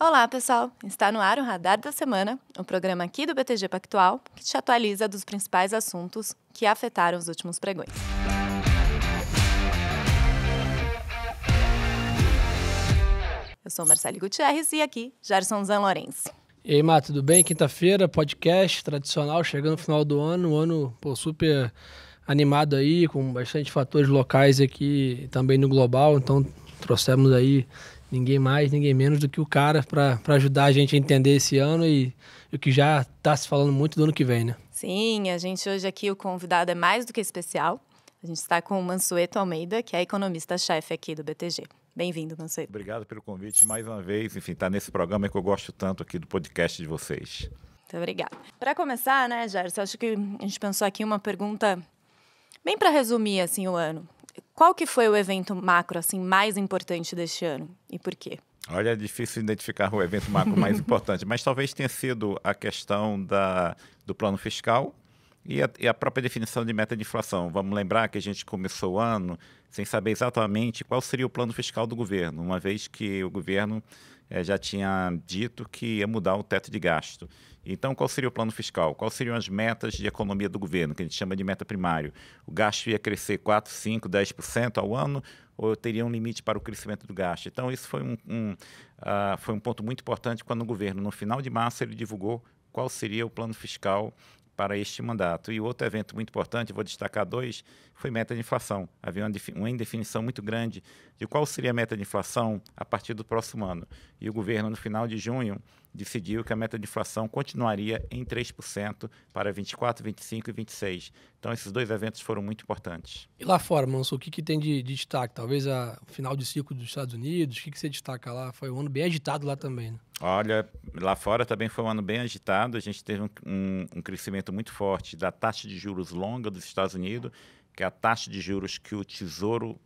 Olá, pessoal! Está no ar o Radar da Semana, o um programa aqui do BTG Pactual que te atualiza dos principais assuntos que afetaram os últimos pregões. Eu sou Marcelo Gutierrez e aqui, Gerson Lourenço. E aí, Má, tudo bem? Quinta-feira, podcast tradicional, chegando no final do ano, um ano pô, super animado aí, com bastante fatores locais aqui e também no global, então trouxemos aí Ninguém mais, ninguém menos do que o cara para ajudar a gente a entender esse ano e o que já está se falando muito do ano que vem, né? Sim, a gente hoje aqui, o convidado é mais do que especial. A gente está com o Mansueto Almeida, que é economista-chefe aqui do BTG. Bem-vindo, Mansueto. Obrigado pelo convite mais uma vez. Enfim, estar tá nesse programa que eu gosto tanto aqui do podcast de vocês. Muito obrigada. Para começar, né, Gerson, acho que a gente pensou aqui uma pergunta bem para resumir assim o ano. Qual que foi o evento macro assim mais importante deste ano e por quê? Olha, é difícil identificar o evento macro mais importante, mas talvez tenha sido a questão da, do plano fiscal e a, e a, própria definição de meta de inflação. Vamos lembrar que a gente começou o ano sem saber exatamente qual seria o plano fiscal do governo, uma vez que o governo é, já tinha dito que ia mudar o teto de gasto. Então, qual seria o plano fiscal? Quais seriam as metas de economia do governo, que a gente chama de meta primário? O gasto ia crescer 4, 5, 10% ao ano ou teria um limite para o crescimento do gasto? Então, isso foi um, um uh, foi um ponto muito importante quando o governo, no final de março, ele divulgou qual seria o plano fiscal para este mandato. E outro evento muito importante, vou destacar dois, foi meta de inflação. Havia uma indefinição muito grande de qual seria a meta de inflação a partir do próximo ano. E o governo, no final de junho, decidiu que a meta de inflação continuaria em 3% para 24, 25 e 26. Então, esses dois eventos foram muito importantes. E lá fora, Manso, o que, que tem de, de destaque? Talvez o final de ciclo dos Estados Unidos, o que, que você destaca lá? Foi um ano bem agitado lá também, né? Olha, lá fora também foi um ano bem agitado. A gente teve um, um, um, crescimento muito forte da taxa de juros longa dos Estados Unidos, que é a taxa de juros que o Tesouro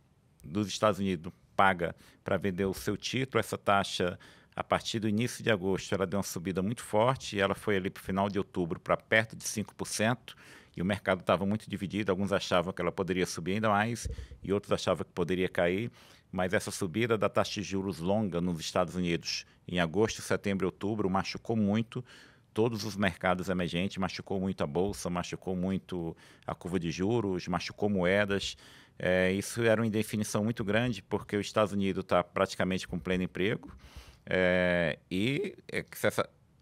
dos Estados Unidos paga para vender o seu título. Essa taxa, a partir do início de agosto, ela deu uma subida muito forte e ela foi ali para o final de outubro para perto de 5%. E o mercado estava muito dividido. Alguns achavam que ela poderia subir ainda mais e outros achavam que poderia cair. Mas essa subida da taxa de juros longa nos Estados Unidos em agosto, setembro, outubro, machucou muito todos os mercados emergentes, machucou muito a bolsa, machucou muito a curva de juros, machucou moedas. É, isso era uma indefinição muito grande, porque os Estados Unidos está praticamente com pleno emprego é, e é,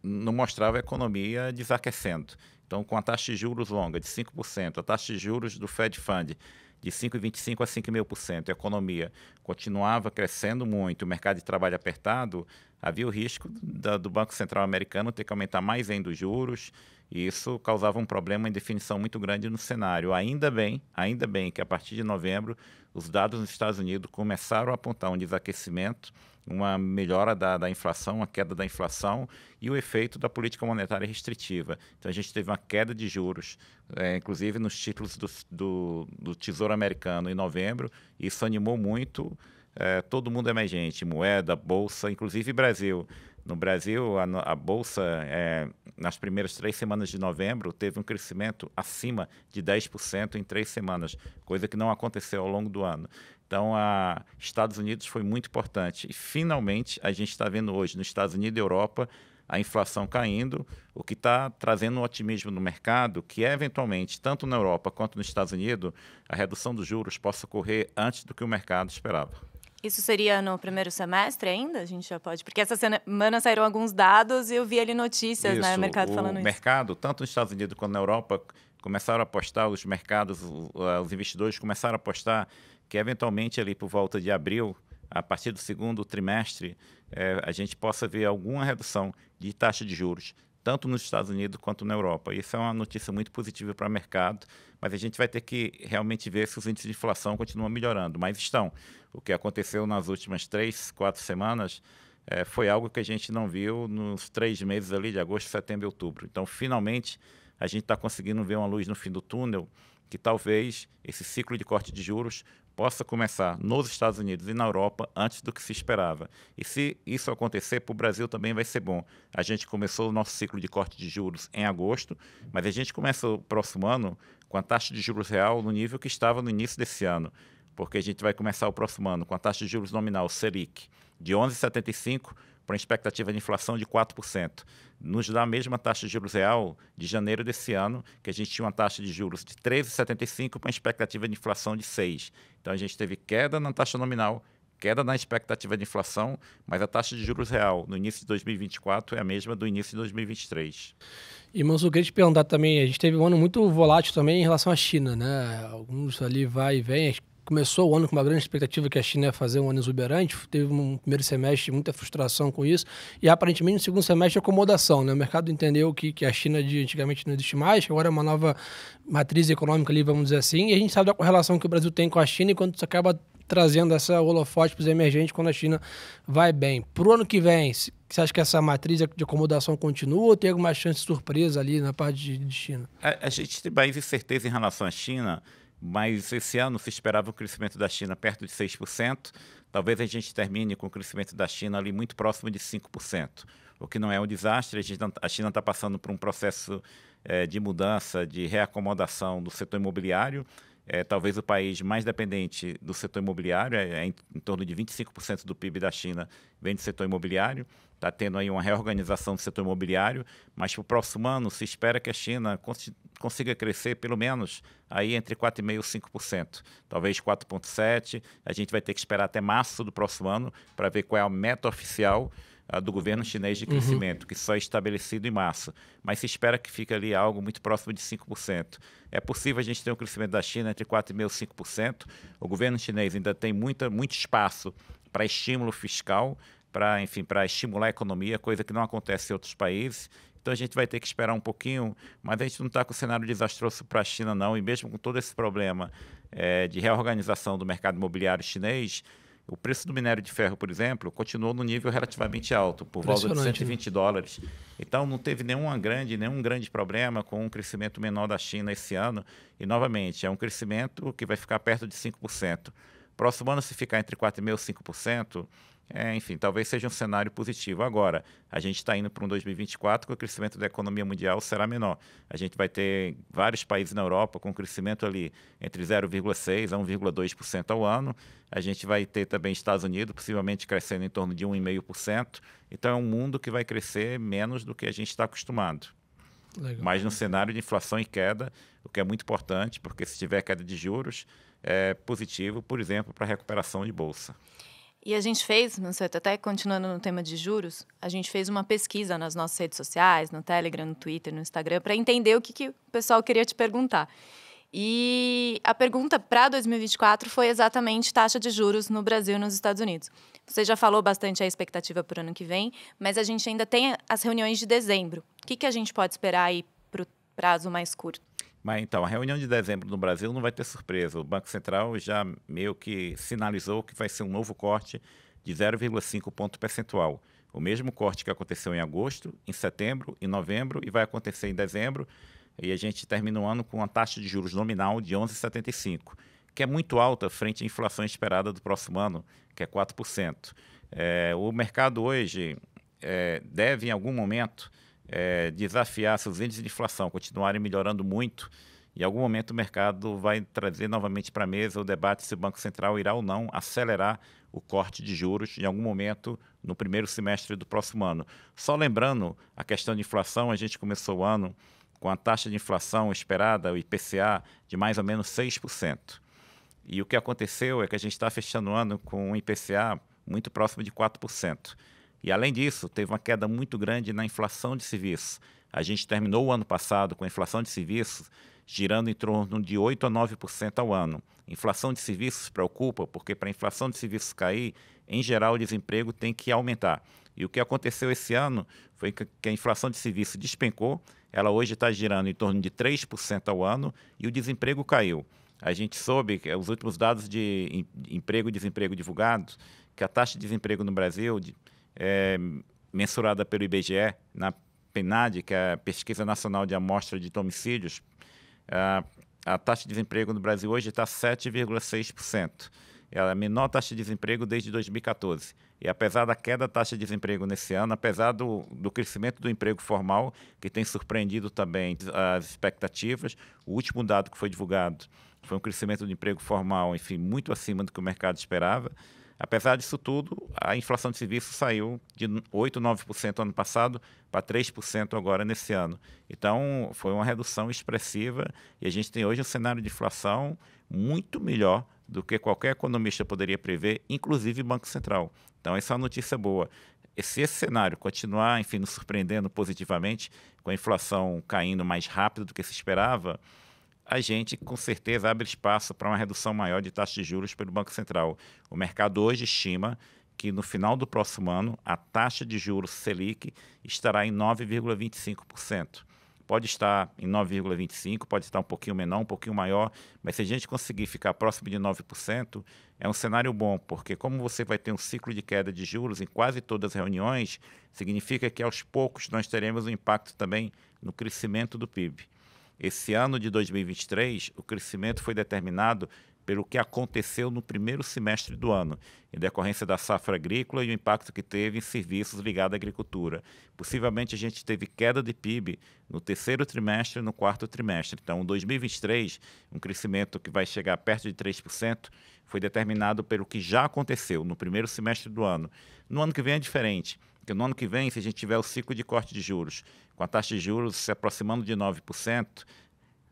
não mostrava a economia desaquecendo. Então, com a taxa de juros longa de 5%, a taxa de juros do Fed Fund de 5,25% a 5,5%, a economia continuava crescendo muito, o mercado de trabalho apertado, havia o risco da, do Banco Central americano ter que aumentar mais ainda os juros e isso causava um problema em definição muito grande no cenário. Ainda bem, ainda bem que a partir de novembro os dados nos Estados Unidos começaram a apontar um desaquecimento, uma melhora da, da inflação, uma queda da inflação e o efeito da política monetária restritiva. Então a gente teve uma queda de juros, é, inclusive nos títulos do, do, do Tesouro Americano em novembro. Isso animou muito é, todo mundo emergente, moeda, bolsa, inclusive Brasil. No Brasil, a, a Bolsa, é, nas primeiras três semanas de novembro, teve um crescimento acima de 10% em três semanas, coisa que não aconteceu ao longo do ano. Então, a Estados Unidos foi muito importante. E, finalmente, a gente está vendo hoje, nos Estados Unidos e Europa, a inflação caindo, o que está trazendo um otimismo no mercado que, eventualmente, tanto na Europa quanto nos Estados Unidos, a redução dos juros possa ocorrer antes do que o mercado esperava. Isso seria no primeiro semestre ainda? A gente já pode. Porque essa semana saíram alguns dados e eu vi ali notícias, isso, né? O mercado falando isso. O mercado, tanto nos Estados Unidos quanto na Europa, começaram a apostar, os mercados, eh, os investidores começaram a apostar que eventualmente ali por volta de abril, a partir do segundo trimestre, eh, a gente possa ver alguma redução de taxa de juros tanto nos Estados Unidos quanto na Europa. Isso é uma notícia muito positiva para o mercado, mas a gente vai ter que realmente ver se os índices de inflação continuam melhorando. Mas estão. O que aconteceu nas últimas três, quatro semanas é, foi algo que a gente não viu nos três meses ali de agosto, setembro e outubro. Então, finalmente, a gente está conseguindo ver uma luz no fim do túnel que talvez esse ciclo de corte de juros possa começar nos Estados Unidos e na Europa antes do que se esperava. E se isso acontecer, para o Brasil também vai ser bom. A gente começou o nosso ciclo de corte de juros em agosto, mas a gente começa o próximo ano com a taxa de juros real no nível que estava no início desse ano, porque a gente vai começar o próximo ano com a taxa de juros nominal Selic de 11,75 para uma expectativa de inflação de 4%. Nos dá a mesma taxa de juros real de janeiro desse ano, que a gente tinha uma taxa de juros de 13,75 para uma expectativa de inflação de 6. Então a gente teve queda na taxa nominal, queda na expectativa de inflação, mas a taxa de juros real no início de 2024 é a mesma do início de 2023. E, o eu queria te perguntar também, a gente teve um ano muito volátil também em relação à China, né? Alguns ali vai e vem, começou o ano com uma grande expectativa que a China ia fazer um ano exuberante, teve um primeiro semestre muita frustração com isso, e aparentemente no segundo semestre acomodação, né? O mercado entendeu que, que a China de antigamente não existe mais, agora é uma nova matriz econômica ali, vamos dizer assim, e a gente sabe da correlação que o Brasil tem com a China e quando isso acaba trazendo essa holofote para os emergentes quando a China vai bem. Para o ano que vem, você acha que essa matriz de acomodação continua ou tem alguma chance de surpresa ali na parte de, de China? A, a gente tem mais incerteza em relação à China, mas esse ano se esperava um crescimento da China perto de 6%. Talvez a gente termine com o crescimento da China ali muito próximo de 5%, o que não é um desastre. A tá, China está passando por um processo é, de mudança, de reacomodação do setor imobiliário. É talvez o país mais dependente do setor imobiliário, é, é em, em torno de 25% do PIB da China vem do setor imobiliário. Está tendo aí uma reorganização do setor imobiliário, mas para o próximo ano se espera que a China consiga crescer pelo menos aí entre 4,5% e 5%, talvez 4,7%. A gente vai ter que esperar até março do próximo ano para ver qual é a meta oficial uh, do governo chinês de uhum. crescimento, uhum. que só é estabelecido em março. Mas se espera que fique ali algo muito próximo de 5%. É possível a gente ter um crescimento da China entre 4,5% e 5%. O governo chinês ainda tem muita, muito espaço para estímulo fiscal, para enfim para estimular a economia, coisa que não acontece em outros países então a gente vai ter que esperar um pouquinho, mas a gente não está com o cenário desastroso para a China, não. E mesmo com todo esse problema é, de reorganização do mercado imobiliário chinês, o preço do minério de ferro, por exemplo, continuou no nível relativamente alto, por volta de 120 né? dólares. Então não teve nenhuma grande, nenhum grande problema com um crescimento menor da China esse ano. E novamente, é um crescimento que vai ficar perto de 5%. Próximo ano, se ficar entre 4,5% e 5%, é, enfim, talvez seja um cenário positivo. Agora, a gente está indo para um 2024 que o crescimento da economia mundial será menor. A gente vai ter vários países na Europa com crescimento ali entre 0,6% a 1,2% ao ano. A gente vai ter também Estados Unidos, possivelmente crescendo em torno de 1,5%. Então, é um mundo que vai crescer menos do que a gente está acostumado. Legal. Mas no cenário de inflação e queda, o que é muito importante, porque se tiver queda de juros, é positivo, por exemplo, para a recuperação de bolsa. E a gente fez, sei até continuando no tema de juros, a gente fez uma pesquisa nas nossas redes sociais, no Telegram, no Twitter, no Instagram, para entender o que, que o pessoal queria te perguntar. E a pergunta para 2024 foi exatamente taxa de juros no Brasil e nos Estados Unidos. Você já falou bastante a expectativa para o ano que vem, mas a gente ainda tem as reuniões de dezembro. O que, que a gente pode esperar aí para o prazo mais curto? Mas então, a reunião de dezembro no Brasil não vai ter surpresa. O Banco Central já meio que sinalizou que vai ser um novo corte de 0,5 ponto percentual. O mesmo corte que aconteceu em agosto, em setembro em novembro e vai acontecer em dezembro. E a gente termina o ano com uma taxa de juros nominal de 11,75, que é muito alta frente à inflação esperada do próximo ano, que é 4%. É, o mercado hoje é, deve, em algum momento, é, desafiar seus índices de inflação continuarem melhorando muito, em algum momento o mercado vai trazer novamente para a mesa o debate se o Banco Central irá ou não acelerar o corte de juros em algum momento no primeiro semestre do próximo ano. Só lembrando a questão de inflação, a gente começou o ano com a taxa de inflação esperada, o IPCA, de mais ou menos 6%. E o que aconteceu é que a gente está fechando o ano com um IPCA muito próximo de 4%. E, além disso, teve uma queda muito grande na inflação de serviços. A gente terminou o ano passado com a inflação de serviços girando em torno de 8% a 9% ao ano. Inflação de serviços preocupa, porque para a inflação de serviços cair, em geral, o desemprego tem que aumentar. E o que aconteceu esse ano foi que a inflação de serviços despencou, ela hoje está girando em torno de 3% ao ano e o desemprego caiu. A gente soube, que os últimos dados de emprego e desemprego divulgados, que a taxa de desemprego no Brasil é, mensurada pelo IBGE, na PNAD, que é a Pesquisa Nacional de Amostra de Homicídios, a, a taxa de desemprego no Brasil hoje está 7,6%. Ela é a menor taxa de desemprego desde 2014. E apesar da queda da taxa de desemprego nesse ano, apesar do, do crescimento do emprego formal, que tem surpreendido também as expectativas, o último dado que foi divulgado foi um crescimento do emprego formal, enfim, muito acima do que o mercado esperava. Apesar disso tudo, a inflação de serviço saiu de 8, 9% ano passado para 3% agora nesse ano. Então, foi uma redução expressiva e a gente tem hoje um cenário de inflação muito melhor do que qualquer economista poderia prever, inclusive Banco Central. Então, essa é uma notícia boa. Se esse cenário continuar, enfim, nos surpreendendo positivamente, com a inflação caindo mais rápido do que se esperava, a gente com certeza abre espaço para uma redução maior de taxa de juros pelo Banco Central. O mercado hoje estima que no final do próximo ano a taxa de juros Selic estará em 9,25%. Pode estar em 9,25%, pode estar um pouquinho menor, um pouquinho maior, mas se a gente conseguir ficar próximo de 9%, é um cenário bom, porque como você vai ter um ciclo de queda de juros em quase todas as reuniões, significa que aos poucos nós teremos um impacto também no crescimento do PIB. Esse ano de 2023, o crescimento foi determinado pelo que aconteceu no primeiro semestre do ano, em decorrência da safra agrícola e o impacto que teve em serviços ligados à agricultura. Possivelmente a gente teve queda de PIB no terceiro trimestre e no quarto trimestre. Então, 2023, um crescimento que vai chegar perto de 3%, foi determinado pelo que já aconteceu no primeiro semestre do ano. No ano que vem é diferente. Porque no ano que vem, se a gente tiver o ciclo de corte de juros com a taxa de juros se aproximando de 9%,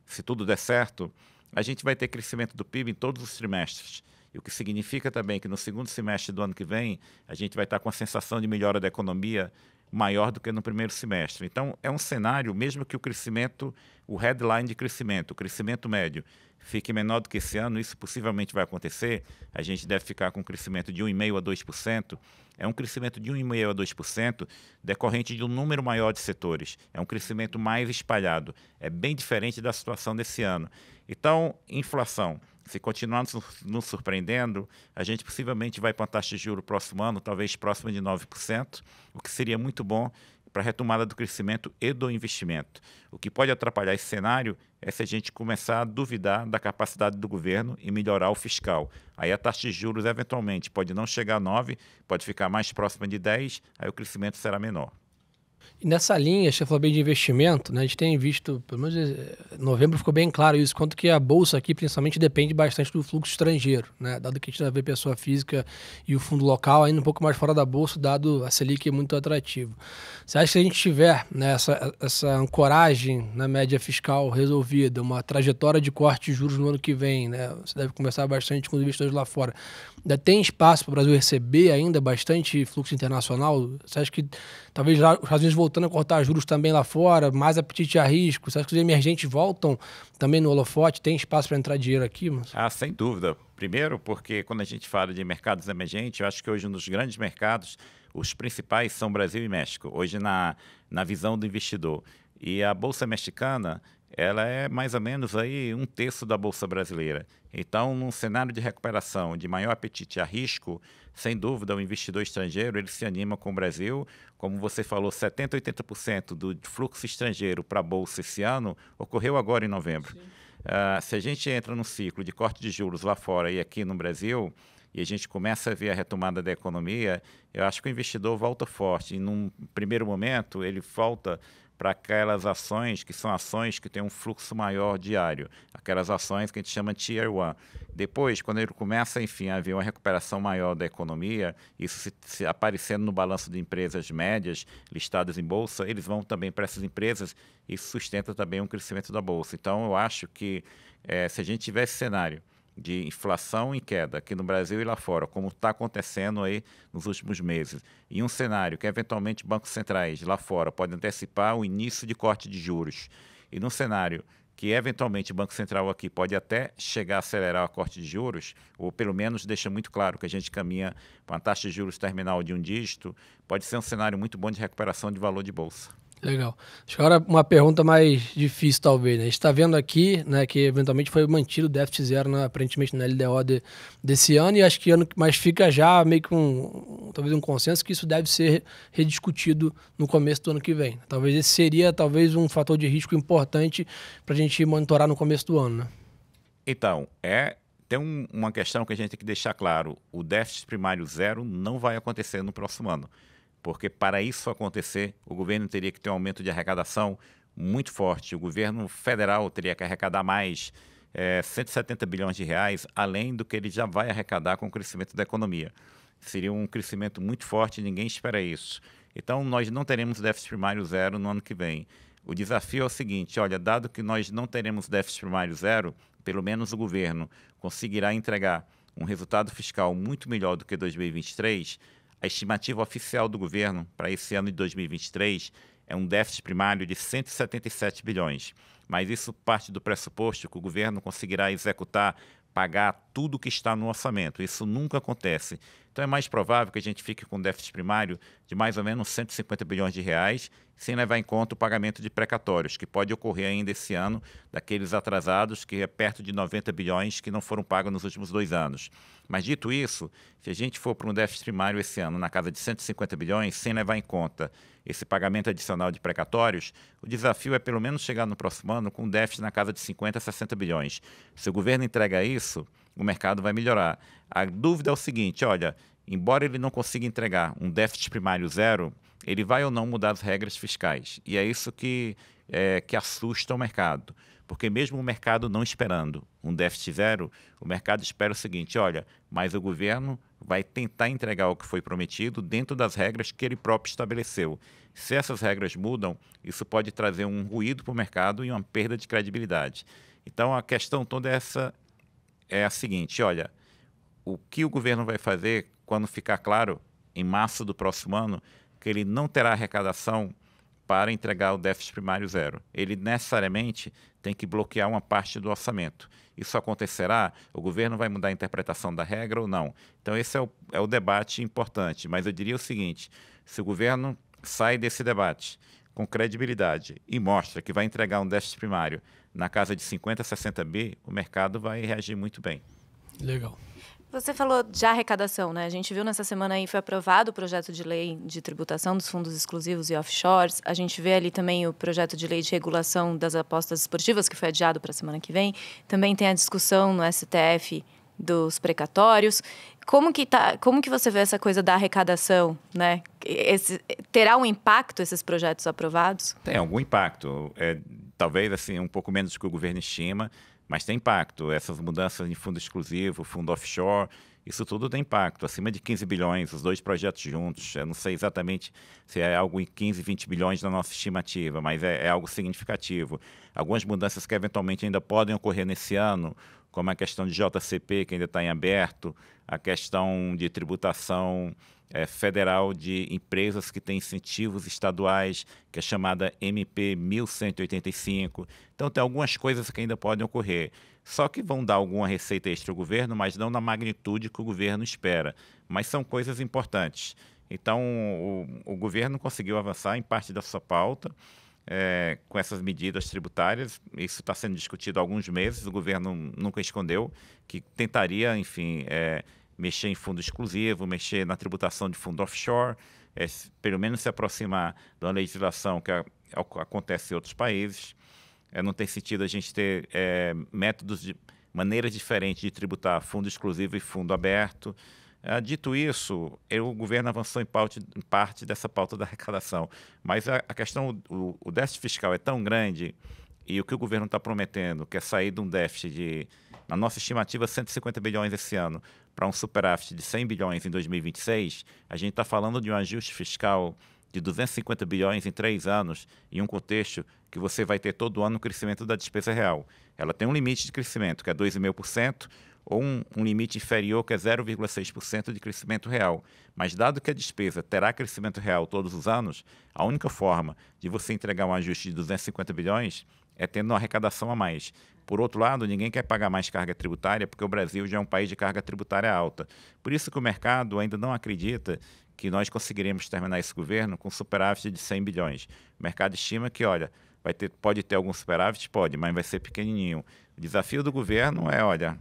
se tudo der certo, a gente vai ter crescimento do PIB em todos os trimestres. E o que significa também que no segundo semestre do ano que vem, a gente vai estar com a sensação de melhora da economia maior do que no primeiro semestre. Então, é um cenário, mesmo que o crescimento, o headline de crescimento, o crescimento médio, fique menor do que esse ano, isso possivelmente vai acontecer, a gente deve ficar com um crescimento de 1,5% a 2%. É um crescimento de 1,5% a 2% decorrente de um número maior de setores. É um crescimento mais espalhado. É bem diferente da situação desse ano. Então, inflação se continuar nos surpreendendo, a gente possivelmente vai para uma taxa de juro próximo ano, talvez próxima de 9%, o que seria muito bom para a retomada do crescimento e do investimento. O que pode atrapalhar esse cenário é se a gente começar a duvidar da capacidade do governo e melhorar o fiscal. Aí a taxa de juros, eventualmente, pode não chegar a 9, pode ficar mais próxima de 10, aí o crescimento será menor. Nessa linha, você falou bem de investimento, né? A gente tem visto, pelo menos eh, novembro ficou bem claro isso, quanto que a bolsa aqui principalmente depende bastante do fluxo estrangeiro, né? Dado que a gente já vê pessoa física e o fundo local ainda um pouco mais fora da bolsa, dado a Selic é muito atrativo. Você acha que se a gente tiver né, essa, essa ancoragem na né, média fiscal resolvida, uma trajetória de corte de juros no ano que vem, né? Você deve conversar bastante com os investidores lá fora. Ainda tem espaço para o Brasil receber ainda bastante fluxo internacional? Você acha que talvez os Estados Unidos voltando a cortar juros também lá fora, mais apetite a risco? Você acha que os emergentes voltam também no holofote? Tem espaço para entrar dinheiro aqui? Mas... Ah, sem dúvida. Primeiro, porque quando a gente fala de mercados emergentes, eu acho que hoje nos grandes mercados, os principais são Brasil e México, hoje na, na visão do investidor. E a Bolsa Mexicana ela é mais ou menos aí um terço da bolsa brasileira. Então, num cenário de recuperação, de maior apetite a risco, sem dúvida o investidor estrangeiro ele se anima com o Brasil. Como você falou, 70, 80% do fluxo estrangeiro para a bolsa esse ano ocorreu agora em novembro. Uh, se a gente entra num ciclo de corte de juros lá fora e aqui no Brasil, e a gente começa a ver a retomada da economia, eu acho que o investidor volta forte. E num primeiro momento, ele volta para aquelas ações que são ações que têm um fluxo maior diário, aquelas ações que a gente chama de Tier 1. Depois, quando ele começa, enfim, a haver uma recuperação maior da economia, isso se, se aparecendo no balanço de empresas médias listadas em bolsa, eles vão também para essas empresas e sustenta também um crescimento da bolsa. Então, eu acho que é, se a gente tiver esse cenário de inflação em queda aqui no Brasil e lá fora, como está acontecendo aí nos últimos meses, e um cenário que eventualmente bancos centrais lá fora podem antecipar o início de corte de juros, e num cenário que eventualmente o Banco Central aqui pode até chegar a acelerar o corte de juros, ou pelo menos deixa muito claro que a gente caminha para uma taxa de juros terminal de um dígito, pode ser um cenário muito bom de recuperação de valor de bolsa. Legal. Acho que agora uma pergunta mais difícil, talvez. Né? A gente está vendo aqui né, que eventualmente foi mantido o déficit zero, aparentemente, na LDO de, desse ano, e acho que ano mas fica já meio que um, talvez um consenso que isso deve ser rediscutido no começo do ano que vem. Talvez esse seria talvez um fator de risco importante para a gente monitorar no começo do ano. Né? Então, é tem um, uma questão que a gente tem que deixar claro: o déficit primário zero não vai acontecer no próximo ano porque para isso acontecer, o governo teria que ter um aumento de arrecadação muito forte. O governo federal teria que arrecadar mais é, 170 bilhões de reais, além do que ele já vai arrecadar com o crescimento da economia. Seria um crescimento muito forte, ninguém espera isso. Então, nós não teremos déficit primário zero no ano que vem. O desafio é o seguinte: olha, dado que nós não teremos déficit primário zero, pelo menos o governo conseguirá entregar um resultado fiscal muito melhor do que 2023 a estimativa oficial do governo para esse ano de 2023 é um déficit primário de 177 bilhões, mas isso parte do pressuposto que o governo conseguirá executar, pagar tudo o que está no orçamento. Isso nunca acontece. Então é mais provável que a gente fique com um déficit primário de mais ou menos 150 bilhões de reais sem levar em conta o pagamento de precatórios, que pode ocorrer ainda esse ano, daqueles atrasados, que é perto de 90 bilhões que não foram pagos nos últimos dois anos. Mas dito isso, se a gente for para um déficit primário esse ano na casa de 150 bilhões, sem levar em conta esse pagamento adicional de precatórios, o desafio é pelo menos chegar no próximo ano com um déficit na casa de 50 a 60 bilhões. Se o governo entrega isso, o mercado vai melhorar. A dúvida é o seguinte, olha, embora ele não consiga entregar um déficit primário zero, ele vai ou não mudar as regras fiscais. E é isso que, é, que assusta o mercado. Porque mesmo o mercado não esperando um déficit zero, o mercado espera o seguinte, olha, mas o governo vai tentar entregar o que foi prometido dentro das regras que ele próprio estabeleceu. Se essas regras mudam, isso pode trazer um ruído para o mercado e uma perda de credibilidade. Então, a questão toda é essa é a seguinte: olha, o que o governo vai fazer quando ficar claro, em março do próximo ano, que ele não terá arrecadação para entregar o déficit primário zero. Ele necessariamente tem que bloquear uma parte do orçamento. Isso acontecerá? O governo vai mudar a interpretação da regra ou não? Então, esse é o, é o debate importante. Mas eu diria o seguinte: se o governo sai desse debate com credibilidade e mostra que vai entregar um déficit primário na casa de 50, 60 bi, o mercado vai reagir muito bem. Legal. Você falou de arrecadação, né? A gente viu nessa semana aí foi aprovado o projeto de lei de tributação dos fundos exclusivos e offshores. A gente vê ali também o projeto de lei de regulação das apostas esportivas que foi adiado para a semana que vem. Também tem a discussão no STF dos precatórios. Como que tá, como que você vê essa coisa da arrecadação, né? Esse, terá um impacto esses projetos aprovados? Tem algum impacto. É, talvez assim um pouco menos do que o governo estima mas tem impacto. Essas mudanças em fundo exclusivo, fundo offshore, isso tudo tem impacto. Acima de 15 bilhões, os dois projetos juntos. Eu não sei exatamente se é algo em 15, 20 bilhões na nossa estimativa, mas é, é algo significativo. Algumas mudanças que eventualmente ainda podem ocorrer nesse ano, como a questão de JCP, que ainda está em aberto, a questão de tributação é, federal de empresas que têm incentivos estaduais, que é chamada MP 1185. Então, tem algumas coisas que ainda podem ocorrer. Só que vão dar alguma receita extra ao governo, mas não na magnitude que o governo espera. Mas são coisas importantes. Então, o, o governo conseguiu avançar em parte da sua pauta. É, com essas medidas tributárias. Isso está sendo discutido há alguns meses. O governo nunca escondeu que tentaria, enfim, é, mexer em fundo exclusivo, mexer na tributação de fundo offshore, é, pelo menos se aproximar da legislação que a, a, acontece em outros países. É, não tem sentido a gente ter é, métodos, de, maneiras diferentes de tributar fundo exclusivo e fundo aberto. É, dito isso, eu, é, o governo avançou em parte, em parte, dessa pauta da arrecadação, mas a, a questão, o, o déficit fiscal é tão grande e o que o governo está prometendo, que é sair de um déficit de, na nossa estimativa, 150 bilhões esse ano, para um superávit de 100 bilhões em 2026, a gente está falando de um ajuste fiscal de 250 bilhões em três anos, em um contexto que você vai ter todo ano o um crescimento da despesa real. Ela tem um limite de crescimento, que é 2,5%, ou um, um, limite inferior, que é 0,6% de crescimento real. Mas, dado que a despesa terá crescimento real todos os anos, a única forma de você entregar um ajuste de 250 bilhões é tendo uma arrecadação a mais. Por outro lado, ninguém quer pagar mais carga tributária, porque o Brasil já é um país de carga tributária alta. Por isso que o mercado ainda não acredita que nós conseguiremos terminar esse governo com superávit de 100 bilhões. O mercado estima que, olha, vai ter, pode ter algum superávit? Pode, mas vai ser pequenininho. O desafio do governo é, olha,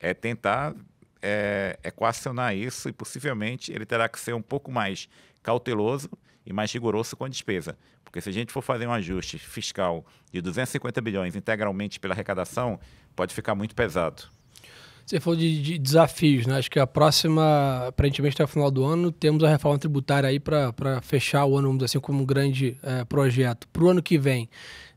é tentar é, equacionar isso e possivelmente ele terá que ser um pouco mais cauteloso e mais rigoroso com a despesa. Porque se a gente for fazer um ajuste fiscal de 250 bilhões integralmente pela arrecadação, pode ficar muito pesado. Você falou de, de, desafios, né? Acho que a próxima, aparentemente até o final do ano, temos a reforma tributária aí para fechar o ano, vamos dizer assim, como um grande é, projeto. Para o ano que vem,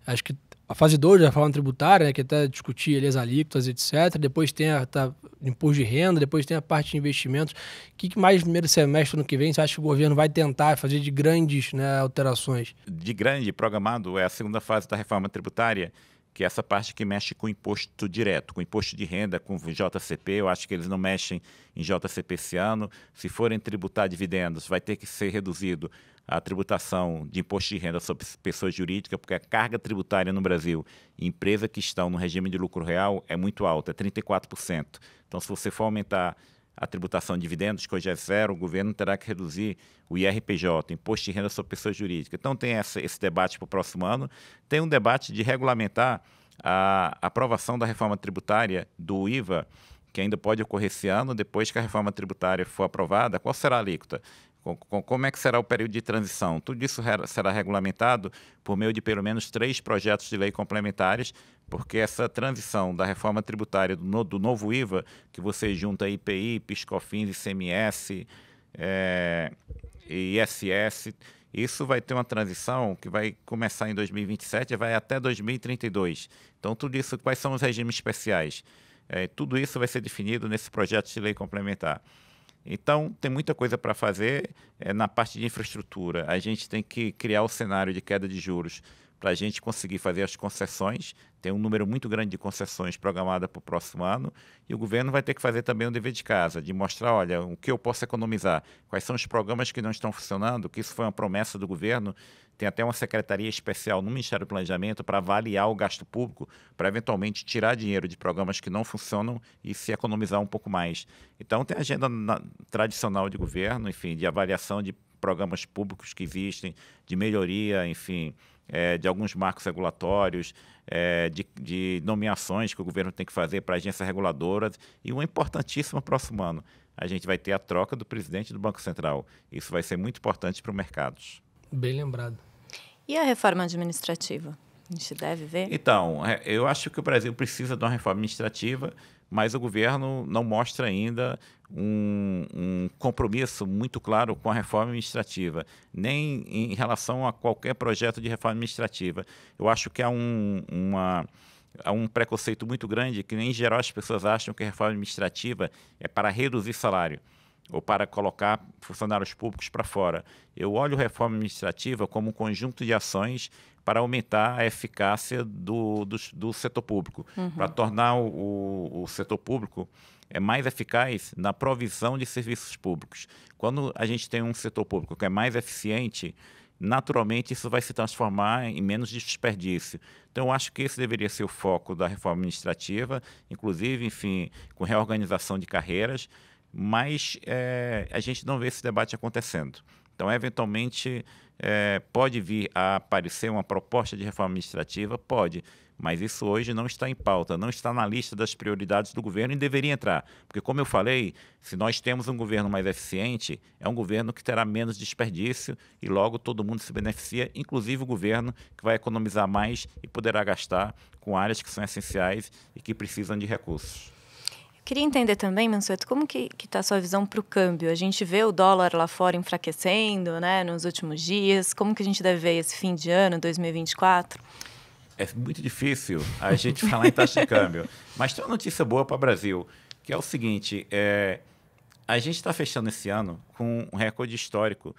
acho que a fase 2 da reforma tributária, né, que é até discutir ali as alíquotas, etc. Depois tem a tá, imposto de renda, depois tem a parte de investimentos. O que, que mais no primeiro semestre no que vem você acha que o governo vai tentar fazer de grandes né, alterações? De grande programado é a segunda fase da reforma tributária, que é essa parte que mexe com imposto direto, com imposto de renda, com JCP. Eu acho que eles não mexem em JCP esse ano. Se forem tributar dividendos, vai ter que ser reduzido a tributação de imposto de renda sobre pessoas jurídicas, porque a carga tributária no Brasil, empresas que estão no regime de lucro real, é muito alta, é 34%. Então, se você for aumentar a tributação de dividendos, que hoje é zero, o governo terá que reduzir o IRPJ, Imposto de Renda sobre Pessoa Jurídica. Então, tem essa, esse debate para o próximo ano. Tem um debate de regulamentar a aprovação da reforma tributária do IVA, que ainda pode ocorrer esse ano, depois que a reforma tributária for aprovada, qual será a alíquota? Como é que será o período de transição? Tudo isso será regulamentado por meio de pelo menos três projetos de lei complementares, porque essa transição da reforma tributária do, novo IVA, que você junta IPI, PiscoFins, ICMS, é, ISS, isso vai ter uma transição que vai começar em 2027 e vai até 2032. Então, tudo isso, quais são os regimes especiais? É, tudo isso vai ser definido nesse projeto de lei complementar. Então, tem muita coisa para fazer é, na parte de infraestrutura. A gente tem que criar o cenário de queda de juros para a gente conseguir fazer as concessões. Tem um número muito grande de concessões programada para o próximo ano e o governo vai ter que fazer também um dever de casa, de mostrar, olha, o que eu posso economizar, quais são os programas que não estão funcionando, que isso foi uma promessa do governo. Tem até uma secretaria especial no Ministério do Planejamento para avaliar o gasto público, para eventualmente tirar dinheiro de programas que não funcionam e se economizar um pouco mais. Então, tem agenda na, tradicional de governo, enfim, de avaliação de programas públicos que existem, de melhoria, enfim, é, de alguns marcos regulatórios, é, de, de, nomeações que o governo tem que fazer para agências reguladoras e um importantíssimo próximo ano. A gente vai ter a troca do presidente do Banco Central. Isso vai ser muito importante para os mercados. Bem lembrado. E a reforma administrativa? A gente deve ver? Então, é, eu acho que o Brasil precisa de uma reforma administrativa, mas o governo não mostra ainda um, um, compromisso muito claro com a reforma administrativa, nem em relação a qualquer projeto de reforma administrativa. Eu acho que há um, uma, há um preconceito muito grande que, em geral, as pessoas acham que a reforma administrativa é para reduzir salário ou para colocar funcionários públicos para fora. Eu olho reforma administrativa como um conjunto de ações para aumentar a eficácia do, do, do setor público, uhum. para tornar o, o setor público é mais eficaz na provisão de serviços públicos. Quando a gente tem um setor público que é mais eficiente, naturalmente isso vai se transformar em menos desperdício. Então, acho que esse deveria ser o foco da reforma administrativa, inclusive, enfim, com reorganização de carreiras mas é, a gente não vê esse debate acontecendo. Então, eventualmente, é, pode vir a aparecer uma proposta de reforma administrativa? Pode, mas isso hoje não está em pauta, não está na lista das prioridades do governo e deveria entrar. Porque, como eu falei, se nós temos um governo mais eficiente, é um governo que terá menos desperdício e logo todo mundo se beneficia, inclusive o governo, que vai economizar mais e poderá gastar com áreas que são essenciais e que precisam de recursos. Queria entender também, Mansueto, como que está a sua visão para o câmbio? A gente vê o dólar lá fora enfraquecendo né, nos últimos dias. Como que a gente deve ver esse fim de ano, 2024? É muito difícil a gente falar em taxa de câmbio. Mas tem uma notícia boa para o Brasil, que é o seguinte: é, a gente está fechando esse ano com um recorde histórico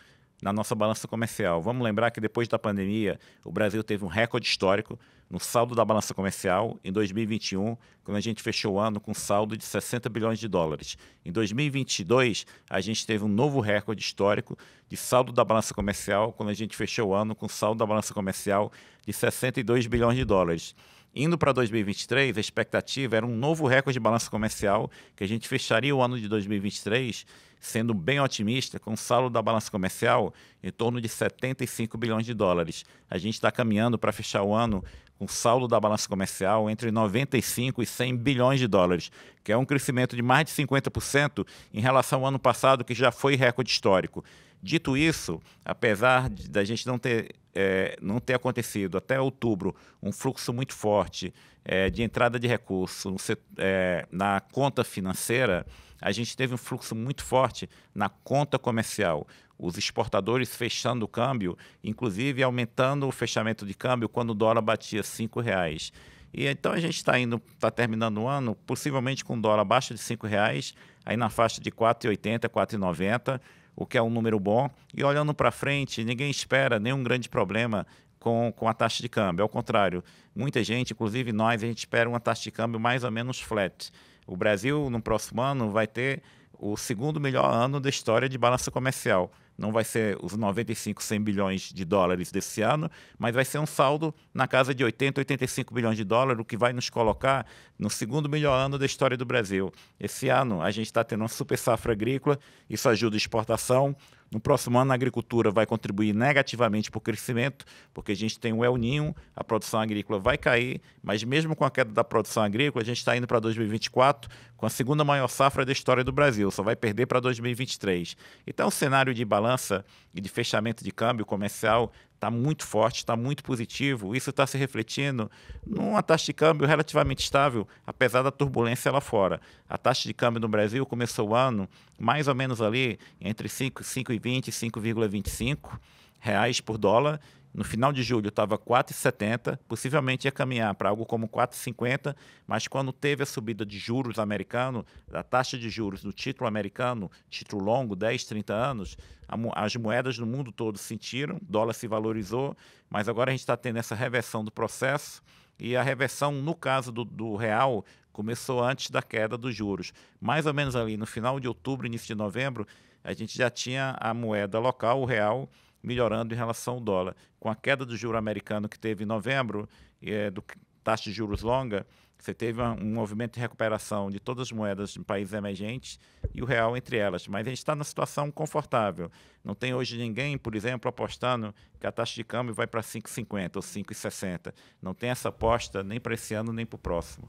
na nossa balança comercial. Vamos lembrar que depois da pandemia, o Brasil teve um recorde histórico no saldo da balança comercial em 2021, quando a gente fechou o ano com saldo de 60 bilhões de dólares. Em 2022, a gente teve um novo recorde histórico de saldo da balança comercial, quando a gente fechou o ano com saldo da balança comercial de 62 bilhões de dólares. Indo para 2023, a expectativa era um novo recorde de balanço comercial, que a gente fecharia o ano de 2023 sendo bem otimista, com saldo da balança comercial em torno de 75 bilhões de dólares. A gente está caminhando para fechar o ano com saldo da balança comercial entre 95 e 100 bilhões de dólares, que é um crescimento de mais de 50% em relação ao ano passado, que já foi recorde histórico. Dito isso, apesar da gente não ter, é, não ter acontecido até outubro um fluxo muito forte é, de entrada de recursos é, na conta financeira, a gente teve um fluxo muito forte na conta comercial. Os exportadores fechando o câmbio, inclusive aumentando o fechamento de câmbio quando o dólar batia R$ 5,00. E então a gente está indo, está terminando o ano, possivelmente com dólar abaixo de R$ 5,00, aí na faixa de R$ 4,80, R$ 4,90 o que é um número bom. E olhando para frente, ninguém espera nenhum grande problema com, com a taxa de câmbio. Ao contrário, muita gente, inclusive nós, a gente espera uma taxa de câmbio mais ou menos flat. O Brasil, no próximo ano, vai ter o segundo melhor ano da história de balança comercial. Não vai ser os 95, 100 bilhões de dólares desse ano, mas vai ser um saldo na casa de 80, 85 bilhões de dólares, o que vai nos colocar no segundo melhor ano da história do Brasil. Esse ano a gente está tendo uma super safra agrícola, isso ajuda a exportação. No próximo ano, a agricultura vai contribuir negativamente para o crescimento, porque a gente tem o El Ninho, a produção agrícola vai cair, mas mesmo com a queda da produção agrícola, a gente está indo para 2024 com a segunda maior safra da história do Brasil, só vai perder para 2023. Então, o cenário de balança e de fechamento de câmbio comercial está muito forte, está muito positivo. Isso está se refletindo numa taxa de câmbio relativamente estável, apesar da turbulência lá fora. A taxa de câmbio no Brasil começou o ano mais ou menos ali entre 5,20 e 5,25 reais por dólar no final de julho estava 4,70, possivelmente ia caminhar para algo como 4,50, mas quando teve a subida de juros americano, da taxa de juros do título americano, título longo, 10, 30 anos, a, as moedas no mundo todo sentiram, dólar se valorizou, mas agora a gente está tendo essa reversão do processo e a reversão, no caso do, do real, começou antes da queda dos juros. Mais ou menos ali no final de outubro, início de novembro, a gente já tinha a moeda local, o real, melhorando em relação ao dólar. Com a queda do juro americano que teve em novembro, é, do taxa de juros longa, você teve uma, um movimento de recuperação de todas as moedas de países emergentes e o real entre elas. Mas a gente está numa situação confortável. Não tem hoje ninguém, por exemplo, apostando que a taxa de câmbio vai para 5,50 ou 5,60. Não tem essa aposta nem para esse ano nem para o próximo.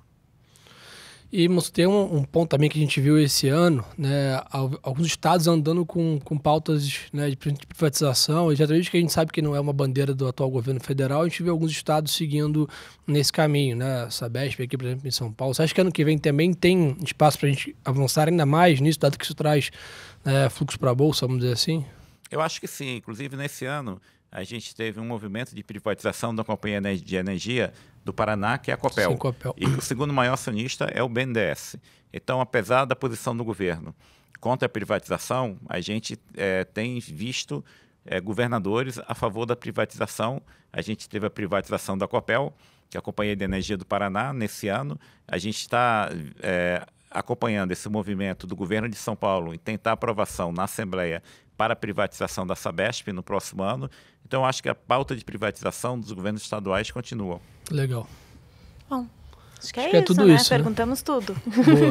E tem um, um, ponto também que a gente viu esse ano, né, alguns estados andando com, com pautas né, de privatização, e já que a gente sabe que não é uma bandeira do atual governo federal, a gente vê alguns estados seguindo nesse caminho, né, Sabesp aqui, por exemplo, em São Paulo. Você acha que ano que vem também tem espaço para a gente avançar ainda mais nisso, dado que isso traz né, fluxo para a Bolsa, vamos dizer assim? Eu acho que sim, inclusive nesse ano a gente teve um movimento de privatização da companhia de energia do Paraná, que é a Copel. Sim, Copel. E o segundo maior acionista é o BNDES. Então, apesar da posição do governo contra a privatização, a gente é, tem visto é, governadores a favor da privatização. A gente teve a privatização da Copel, que é a Companhia de Energia do Paraná, nesse ano. A gente está é, acompanhando esse movimento do governo de São Paulo em tentar aprovação na Assembleia para a privatização da Sabesp no próximo ano. Então, acho que a pauta de privatização dos governos estaduais continua. Legal. Bom, acho que é, que é isso, tudo né? isso. Né? Perguntamos tudo.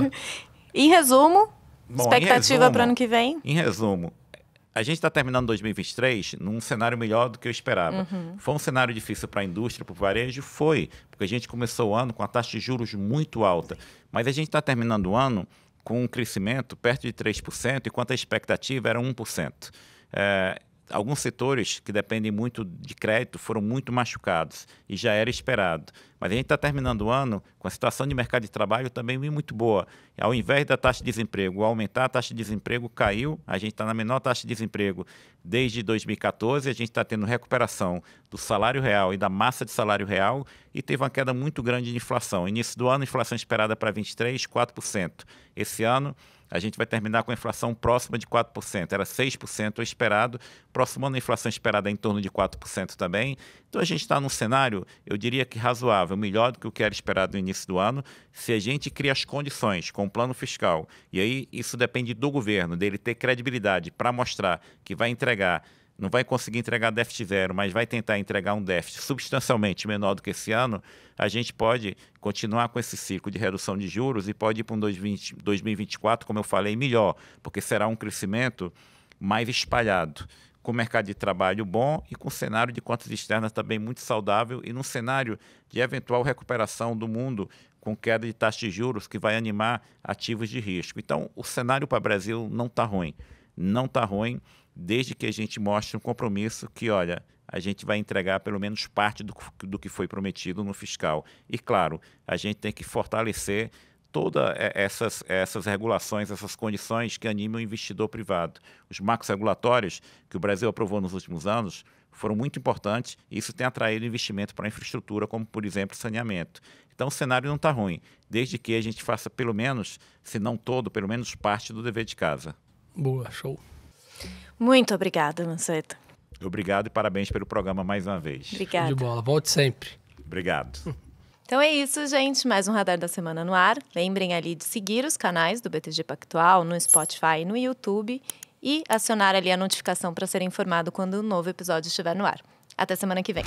em resumo, Bom, expectativa para ano que vem? Em resumo, a gente está terminando 2023 num cenário melhor do que eu esperava. Uhum. Foi um cenário difícil para a indústria, para o varejo? Foi, porque a gente começou o ano com a taxa de juros muito alta. Mas a gente está terminando o ano com um crescimento perto de 3%, enquanto a expectativa era 1%. É, alguns setores que dependem muito de crédito foram muito machucados e já era esperado. Mas a gente está terminando o ano com a situação de mercado de trabalho também muito boa. Ao invés da taxa de desemprego aumentar, a taxa de desemprego caiu, a gente está na menor taxa de desemprego desde 2014, a gente está tendo recuperação do salário real e da massa de salário real e teve uma queda muito grande de inflação. Início do ano, inflação esperada para 23, 4%. Esse ano a gente vai terminar com a inflação próxima de 4%. Era 6% esperado, ano a inflação esperada é em torno de 4% também. Então a gente está num cenário, eu diria que razoável, melhor do que o que era esperado no início do ano, se a gente cria as condições com o plano fiscal. E aí isso depende do governo, dele ter credibilidade para mostrar que vai entregar não vai conseguir entregar déficit zero, mas vai tentar entregar um déficit substancialmente menor do que esse ano, a gente pode continuar com esse ciclo de redução de juros e pode ir para um 2024, como eu falei, melhor, porque será um crescimento mais espalhado, com o mercado de trabalho bom e com o cenário de contas externas também muito saudável e num cenário de eventual recuperação do mundo com queda de taxa de juros que vai animar ativos de risco. Então, o cenário para o Brasil não está ruim. Não está ruim desde que a gente mostre um compromisso que, olha, a gente vai entregar pelo menos parte do, do que foi prometido no fiscal. E, claro, a gente tem que fortalecer todas essas, essas regulações, essas condições que animam o investidor privado. Os marcos regulatórios que o Brasil aprovou nos últimos anos foram muito importantes e isso tem atraído investimento para a infraestrutura, como, por exemplo, saneamento. Então, o cenário não está ruim, desde que a gente faça pelo menos, se não todo, pelo menos parte do dever de casa. Boa, show. Muito obrigada, Manceta. Obrigado e parabéns pelo programa mais uma vez. Obrigada. De bola, volte sempre. Obrigado. Hum. Então é isso, gente. Mais um Radar da Semana no ar. Lembrem ali de seguir os canais do BTG Pactual no Spotify e no YouTube e acionar ali a notificação para ser informado quando um novo episódio estiver no ar. Até semana que vem.